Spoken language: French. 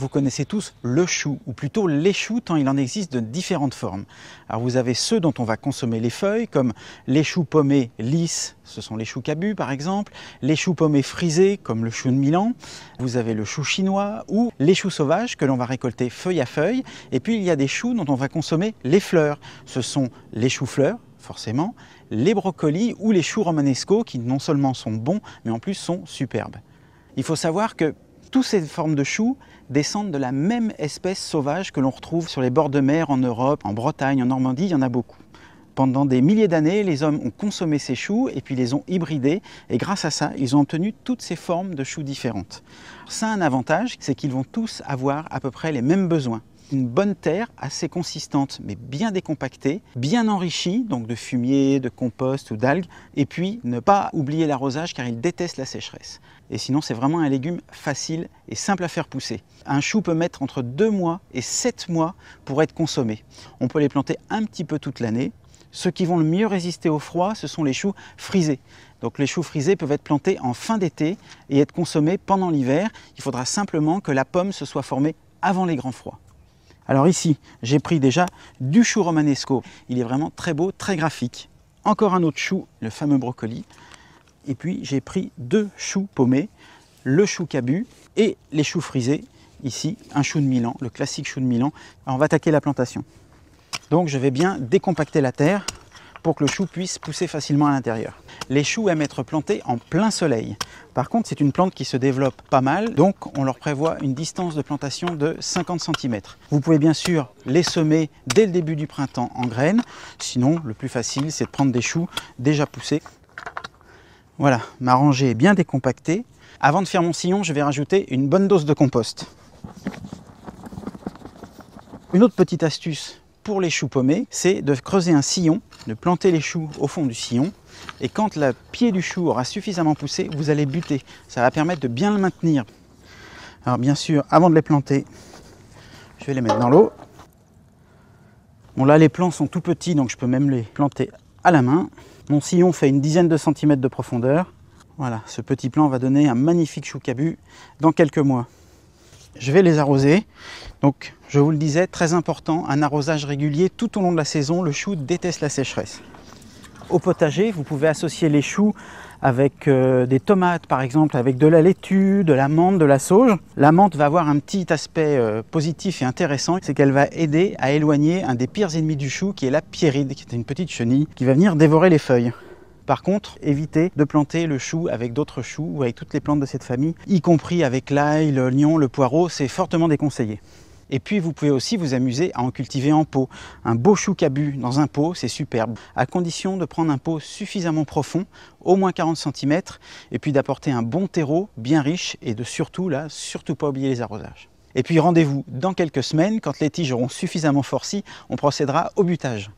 Vous connaissez tous le chou, ou plutôt les choux, tant il en existe de différentes formes. Alors vous avez ceux dont on va consommer les feuilles, comme les choux pommés lisses, ce sont les choux cabus par exemple, les choux pommés frisés, comme le chou de Milan, vous avez le chou chinois, ou les choux sauvages que l'on va récolter feuille à feuille, et puis il y a des choux dont on va consommer les fleurs, ce sont les choux-fleurs, forcément, les brocolis ou les choux romanesco qui non seulement sont bons, mais en plus sont superbes. Il faut savoir que toutes ces formes de choux descendent de la même espèce sauvage que l'on retrouve sur les bords de mer en Europe, en Bretagne, en Normandie, il y en a beaucoup. Pendant des milliers d'années, les hommes ont consommé ces choux et puis les ont hybridés et grâce à ça, ils ont obtenu toutes ces formes de choux différentes. Ça a un avantage, c'est qu'ils vont tous avoir à peu près les mêmes besoins une bonne terre assez consistante, mais bien décompactée, bien enrichie, donc de fumier, de compost ou d'algues, et puis ne pas oublier l'arrosage car il déteste la sécheresse. Et sinon, c'est vraiment un légume facile et simple à faire pousser. Un chou peut mettre entre 2 mois et 7 mois pour être consommé. On peut les planter un petit peu toute l'année. Ceux qui vont le mieux résister au froid, ce sont les choux frisés. Donc les choux frisés peuvent être plantés en fin d'été et être consommés pendant l'hiver. Il faudra simplement que la pomme se soit formée avant les grands froids. Alors ici, j'ai pris déjà du chou romanesco. Il est vraiment très beau, très graphique. Encore un autre chou, le fameux brocoli. Et puis j'ai pris deux choux paumés, le chou cabu et les choux frisés. Ici, un chou de Milan, le classique chou de Milan. on va attaquer la plantation. Donc je vais bien décompacter la terre pour que le chou puisse pousser facilement à l'intérieur. Les choux aiment être plantés en plein soleil. Par contre, c'est une plante qui se développe pas mal, donc on leur prévoit une distance de plantation de 50 cm. Vous pouvez bien sûr les semer dès le début du printemps en graines, sinon le plus facile c'est de prendre des choux déjà poussés. Voilà, ma rangée est bien décompactée. Avant de faire mon sillon, je vais rajouter une bonne dose de compost. Une autre petite astuce pour les choux paumés, c'est de creuser un sillon de planter les choux au fond du sillon. Et quand le pied du chou aura suffisamment poussé, vous allez buter. Ça va permettre de bien le maintenir. Alors bien sûr, avant de les planter, je vais les mettre dans l'eau. Bon là, les plants sont tout petits, donc je peux même les planter à la main. Mon sillon fait une dizaine de centimètres de profondeur. Voilà, ce petit plant va donner un magnifique chou cabu dans quelques mois. Je vais les arroser. Donc je vous le disais, très important, un arrosage régulier tout au long de la saison. Le chou déteste la sécheresse. Au potager, vous pouvez associer les choux avec euh, des tomates, par exemple, avec de la laitue, de la menthe, de la sauge. La menthe va avoir un petit aspect euh, positif et intéressant, c'est qu'elle va aider à éloigner un des pires ennemis du chou, qui est la pierride, qui est une petite chenille qui va venir dévorer les feuilles. Par contre, évitez de planter le chou avec d'autres choux ou avec toutes les plantes de cette famille, y compris avec l'ail, l'oignon, le poireau, c'est fortement déconseillé. Et puis vous pouvez aussi vous amuser à en cultiver en pot. Un beau chou cabu dans un pot, c'est superbe, à condition de prendre un pot suffisamment profond, au moins 40 cm, et puis d'apporter un bon terreau bien riche et de surtout, là, surtout pas oublier les arrosages. Et puis rendez-vous dans quelques semaines, quand les tiges auront suffisamment forci, on procédera au butage.